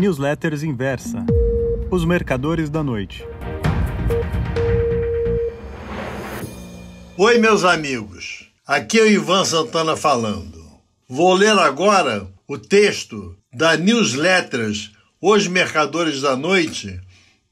Newsletters Inversa Os Mercadores da Noite. Oi, meus amigos. Aqui é o Ivan Santana falando. Vou ler agora o texto da Newsletters Os Mercadores da Noite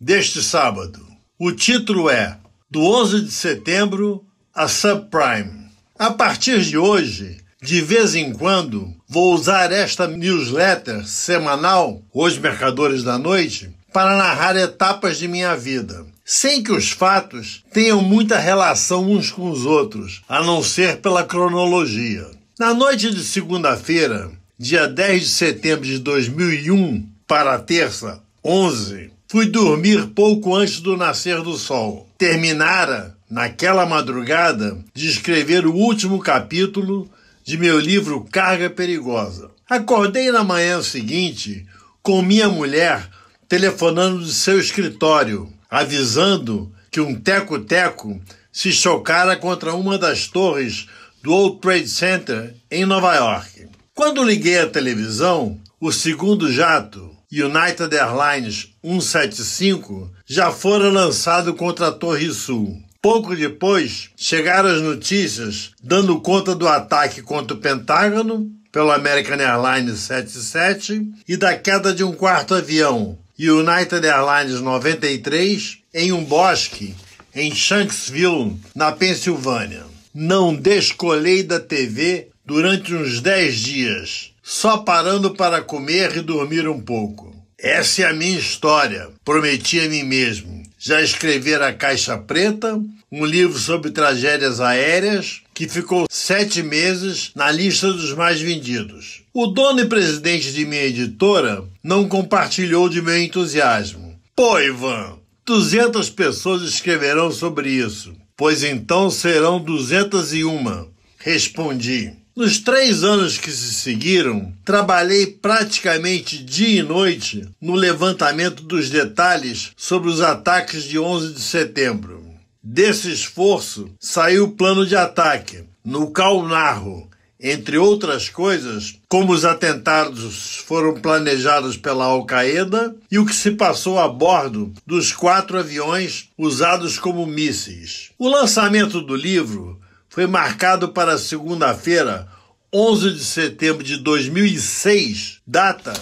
deste sábado. O título é Do 11 de setembro a Subprime. A partir de hoje, de vez em quando, vou usar esta newsletter semanal, Os Mercadores da Noite, para narrar etapas de minha vida, sem que os fatos tenham muita relação uns com os outros, a não ser pela cronologia. Na noite de segunda-feira, dia 10 de setembro de 2001, para a terça, 11, fui dormir pouco antes do nascer do sol. Terminara, naquela madrugada, de escrever o último capítulo de meu livro Carga Perigosa. Acordei na manhã seguinte com minha mulher telefonando de seu escritório, avisando que um teco-teco se chocara contra uma das torres do World Trade Center em Nova York. Quando liguei a televisão, o segundo jato, United Airlines 175, já fora lançado contra a Torre Sul. Pouco depois, chegaram as notícias dando conta do ataque contra o Pentágono pelo American Airlines 77 e da queda de um quarto avião, United Airlines 93, em um bosque em Shanksville, na Pensilvânia. Não descolei da TV durante uns 10 dias, só parando para comer e dormir um pouco. Essa é a minha história, prometi a mim mesmo já escrevera A Caixa Preta, um livro sobre tragédias aéreas, que ficou sete meses na lista dos mais vendidos. O dono e presidente de minha editora não compartilhou de meu entusiasmo. Pô, Ivan, 200 pessoas escreverão sobre isso, pois então serão 201, respondi. Nos três anos que se seguiram, trabalhei praticamente dia e noite no levantamento dos detalhes sobre os ataques de 11 de setembro. Desse esforço saiu o plano de ataque, no qual narro, entre outras coisas, como os atentados foram planejados pela Al-Qaeda e o que se passou a bordo dos quatro aviões usados como mísseis. O lançamento do livro foi marcado para segunda-feira, 11 de setembro de 2006, data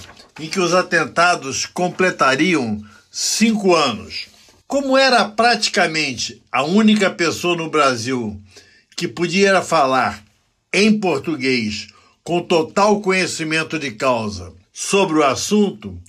em que os atentados completariam cinco anos. Como era praticamente a única pessoa no Brasil que podia falar em português com total conhecimento de causa sobre o assunto,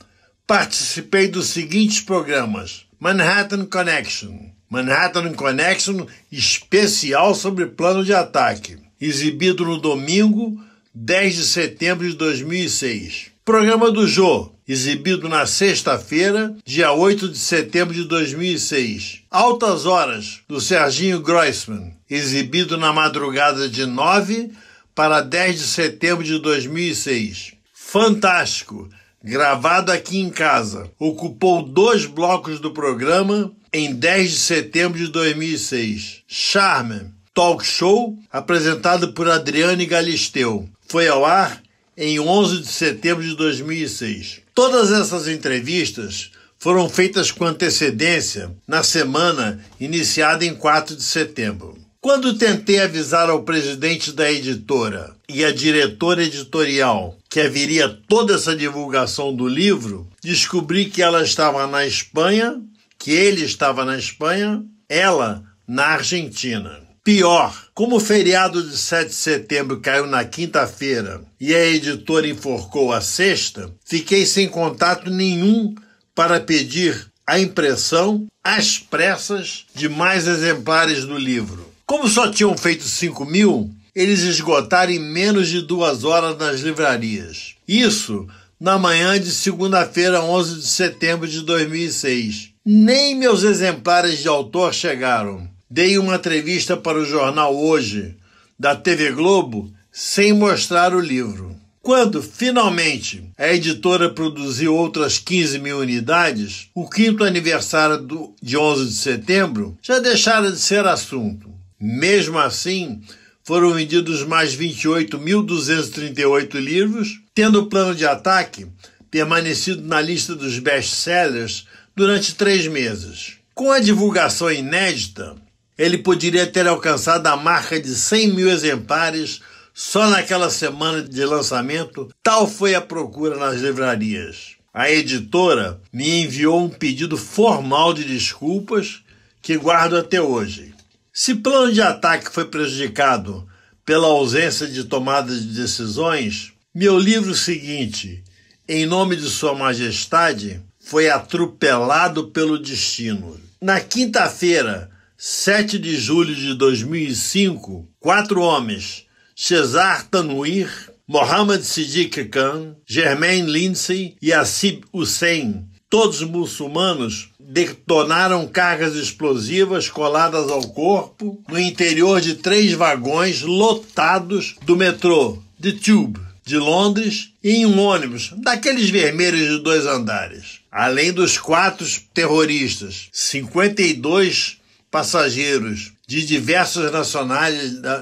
participei dos seguintes programas: Manhattan Connection, Manhattan Connection especial sobre plano de ataque, exibido no domingo 10 de setembro de 2006. Programa do Jô, exibido na sexta-feira, dia 8 de setembro de 2006. Altas Horas, do Serginho Groisman, exibido na madrugada de 9 para 10 de setembro de 2006. Fantástico! gravado aqui em casa. Ocupou dois blocos do programa em 10 de setembro de 2006. Charme, talk show apresentado por Adriane Galisteu. Foi ao ar em 11 de setembro de 2006. Todas essas entrevistas foram feitas com antecedência na semana iniciada em 4 de setembro. Quando tentei avisar ao presidente da editora e à diretora editorial que haveria toda essa divulgação do livro, descobri que ela estava na Espanha, que ele estava na Espanha, ela na Argentina. Pior, como o feriado de 7 de setembro caiu na quinta-feira e a editora enforcou a sexta, fiquei sem contato nenhum para pedir a impressão às pressas de mais exemplares do livro. Como só tinham feito 5 mil, eles esgotaram em menos de duas horas nas livrarias. Isso na manhã de segunda-feira, 11 de setembro de 2006. Nem meus exemplares de autor chegaram. Dei uma entrevista para o jornal Hoje, da TV Globo, sem mostrar o livro. Quando, finalmente, a editora produziu outras 15 mil unidades, o quinto aniversário do, de 11 de setembro já deixara de ser assunto. Mesmo assim, foram vendidos mais 28.238 livros, tendo o plano de ataque permanecido na lista dos best-sellers durante três meses. Com a divulgação inédita, ele poderia ter alcançado a marca de 100 mil exemplares só naquela semana de lançamento, tal foi a procura nas livrarias. A editora me enviou um pedido formal de desculpas que guardo até hoje. Se o plano de ataque foi prejudicado pela ausência de tomada de decisões, meu livro seguinte, Em Nome de Sua Majestade, foi atropelado pelo destino. Na quinta-feira, 7 de julho de 2005, quatro homens, Cesar Tanuir, Mohamed Siddiq Khan, Germain Lindsay e Asib Hussein, todos muçulmanos, detonaram cargas explosivas coladas ao corpo no interior de três vagões lotados do metrô de Tube de Londres e em um ônibus daqueles vermelhos de dois andares. Além dos quatro terroristas, 52 passageiros de diversas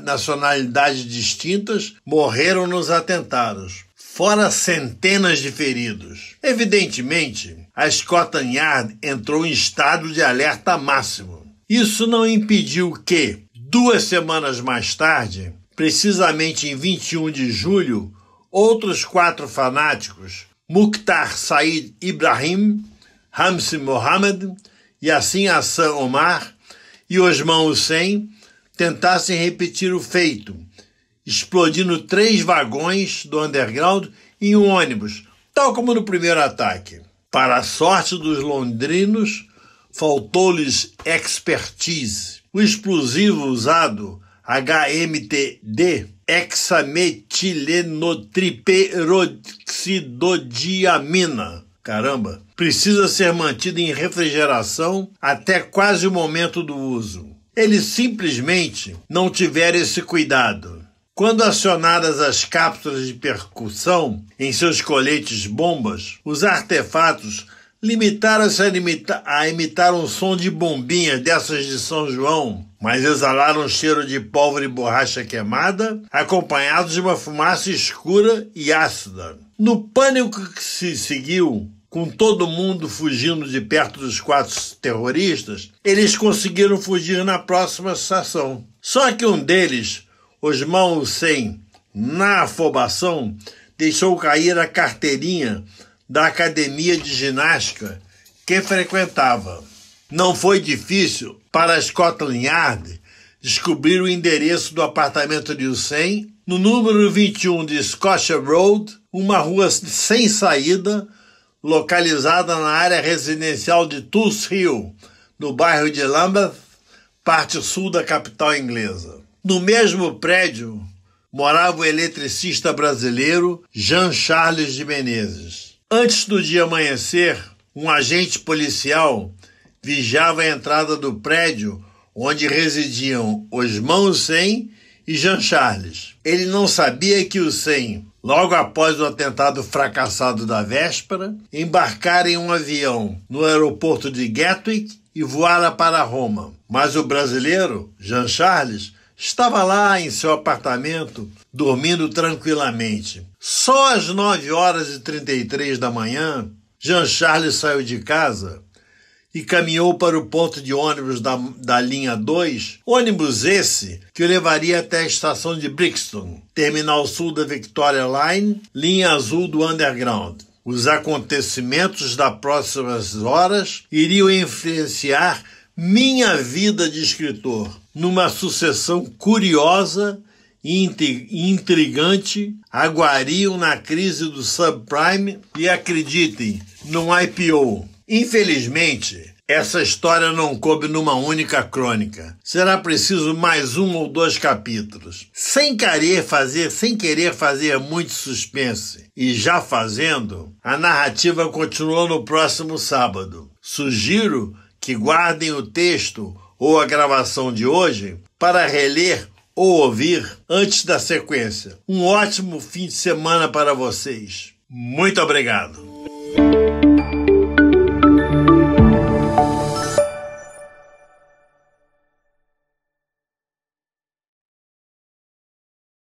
nacionalidades distintas morreram nos atentados, fora centenas de feridos. Evidentemente, a Scotland Yard entrou em estado de alerta máximo. Isso não impediu que, duas semanas mais tarde, precisamente em 21 de julho, outros quatro fanáticos, Mukhtar Said Ibrahim, Hamsi Mohammed, Yassin Hassan Omar e Osman Hussein, tentassem repetir o feito, explodindo três vagões do underground em um ônibus, tal como no primeiro ataque. Para a sorte dos londrinos, faltou-lhes expertise. O explosivo usado, HMTD, hexametilenotriperoxidodiamina, caramba, precisa ser mantido em refrigeração até quase o momento do uso. Eles simplesmente não tiveram esse cuidado quando acionadas as cápsulas de percussão em seus coletes bombas, os artefatos limitaram-se a, imita a, imitar um som de bombinha dessas de São João, mas exalaram um cheiro de pólvora e borracha queimada, acompanhados de uma fumaça escura e ácida. No pânico que se seguiu, com todo mundo fugindo de perto dos quatro terroristas, eles conseguiram fugir na próxima estação. Só que um deles Osmão Hussein, na afobação, deixou cair a carteirinha da academia de ginástica que frequentava. Não foi difícil para Scotland Yard descobrir o endereço do apartamento de Hussein no número 21 de Scotia Road, uma rua sem saída, localizada na área residencial de Tulse Hill, no bairro de Lambeth, parte sul da capital inglesa. No mesmo prédio morava o eletricista brasileiro Jean Charles de Menezes. Antes do dia amanhecer, um agente policial vigiava a entrada do prédio onde residiam Osmão Sem e Jean Charles. Ele não sabia que o Sem, logo após o atentado fracassado da véspera, embarcara em um avião no aeroporto de Gatwick e voara para Roma. Mas o brasileiro, Jean Charles, Estava lá em seu apartamento, dormindo tranquilamente. Só às 9 horas e 33 da manhã, Jean Charles saiu de casa e caminhou para o ponto de ônibus da, da linha 2, ônibus esse que o levaria até a estação de Brixton, terminal sul da Victoria Line, linha azul do Underground. Os acontecimentos das próximas horas iriam influenciar minha vida de escritor numa sucessão curiosa e intrigante aguariam na crise do subprime e acreditem, num IPO. Infelizmente, essa história não coube numa única crônica. Será preciso mais um ou dois capítulos. Sem querer fazer, sem querer fazer muito suspense. E já fazendo, a narrativa continua no próximo sábado. Sugiro que guardem o texto ou a gravação de hoje para reler ou ouvir antes da sequência. Um ótimo fim de semana para vocês. Muito obrigado.